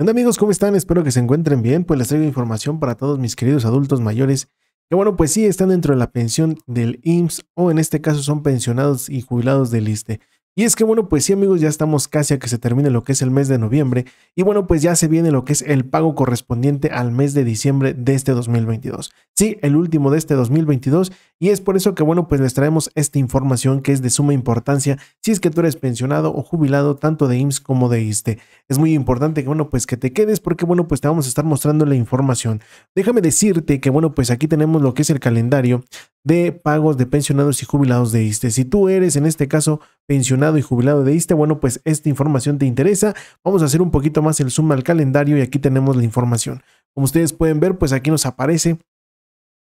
Hola amigos? ¿Cómo están? Espero que se encuentren bien. Pues les traigo información para todos mis queridos adultos mayores que bueno, pues sí están dentro de la pensión del IMSS o en este caso son pensionados y jubilados del ISTE. Y es que bueno, pues sí amigos, ya estamos casi a que se termine lo que es el mes de noviembre y bueno, pues ya se viene lo que es el pago correspondiente al mes de diciembre de este 2022. Sí, el último de este 2022 y es por eso que bueno, pues les traemos esta información que es de suma importancia si es que tú eres pensionado o jubilado tanto de IMSS como de ISTE. Es muy importante que bueno, pues que te quedes porque bueno, pues te vamos a estar mostrando la información. Déjame decirte que bueno, pues aquí tenemos lo que es el calendario de pagos de pensionados y jubilados de ISTE. Si tú eres en este caso pensionado y jubilado de ISTE, bueno, pues esta información te interesa. Vamos a hacer un poquito más el zoom al calendario y aquí tenemos la información. Como ustedes pueden ver, pues aquí nos aparece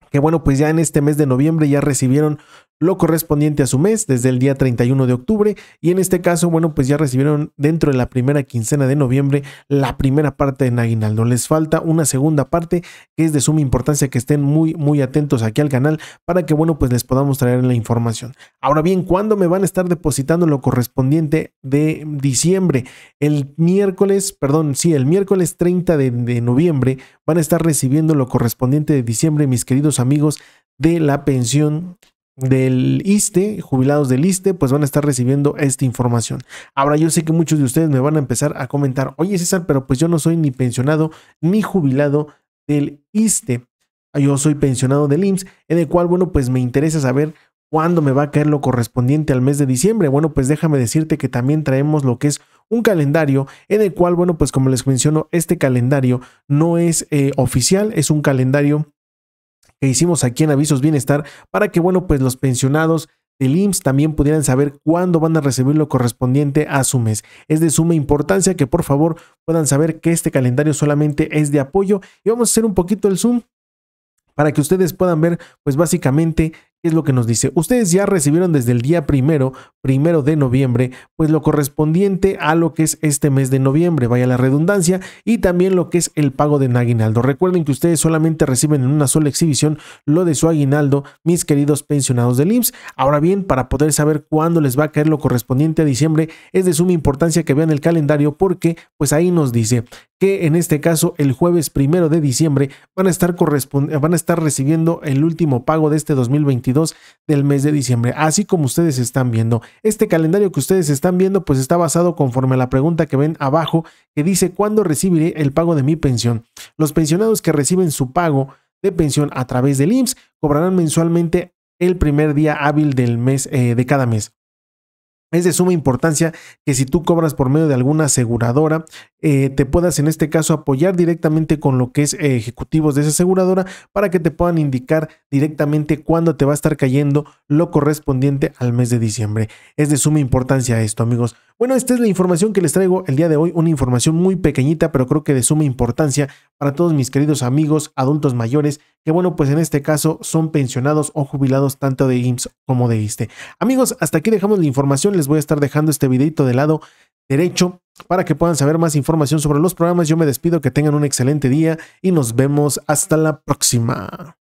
que bueno, pues ya en este mes de noviembre ya recibieron lo correspondiente a su mes desde el día 31 de octubre y en este caso, bueno, pues ya recibieron dentro de la primera quincena de noviembre la primera parte de aguinaldo. Les falta una segunda parte que es de suma importancia que estén muy muy atentos aquí al canal para que bueno, pues les podamos traer la información. Ahora bien, ¿cuándo me van a estar depositando lo correspondiente de diciembre? El miércoles, perdón, sí, el miércoles 30 de, de noviembre van a estar recibiendo lo correspondiente de diciembre mis queridos amigos de la pensión del ISTE, jubilados del ISTE, pues van a estar recibiendo esta información. Ahora yo sé que muchos de ustedes me van a empezar a comentar, oye César, pero pues yo no soy ni pensionado ni jubilado del ISTE. Yo soy pensionado del IMSS, en el cual, bueno, pues me interesa saber cuándo me va a caer lo correspondiente al mes de diciembre. Bueno, pues déjame decirte que también traemos lo que es un calendario en el cual, bueno, pues como les menciono, este calendario no es eh, oficial, es un calendario que hicimos aquí en Avisos Bienestar para que, bueno, pues los pensionados del IMSS también pudieran saber cuándo van a recibir lo correspondiente a su mes. Es de suma importancia que por favor puedan saber que este calendario solamente es de apoyo y vamos a hacer un poquito el zoom para que ustedes puedan ver pues básicamente qué es lo que nos dice. Ustedes ya recibieron desde el día primero primero de noviembre, pues lo correspondiente a lo que es este mes de noviembre, vaya la redundancia, y también lo que es el pago de aguinaldo. Recuerden que ustedes solamente reciben en una sola exhibición lo de su aguinaldo, mis queridos pensionados del IMSS. Ahora bien, para poder saber cuándo les va a caer lo correspondiente a diciembre, es de suma importancia que vean el calendario porque pues ahí nos dice que en este caso el jueves primero de diciembre van a estar, van a estar recibiendo el último pago de este 2022 del mes de diciembre, así como ustedes están viendo. Este calendario que ustedes están viendo pues está basado conforme a la pregunta que ven abajo que dice ¿cuándo recibiré el pago de mi pensión? Los pensionados que reciben su pago de pensión a través del IMSS cobrarán mensualmente el primer día hábil del mes eh, de cada mes. Es de suma importancia que si tú cobras por medio de alguna aseguradora, eh, te puedas en este caso apoyar directamente con lo que es eh, ejecutivos de esa aseguradora para que te puedan indicar directamente cuándo te va a estar cayendo lo correspondiente al mes de diciembre. Es de suma importancia esto, amigos. Bueno, esta es la información que les traigo el día de hoy, una información muy pequeñita, pero creo que de suma importancia para todos mis queridos amigos, adultos mayores, que bueno, pues en este caso son pensionados o jubilados tanto de IMSS como de ISTE. Amigos, hasta aquí dejamos la información, les voy a estar dejando este videito de lado Derecho para que puedan saber más información sobre los programas. Yo me despido, que tengan un excelente día y nos vemos hasta la próxima.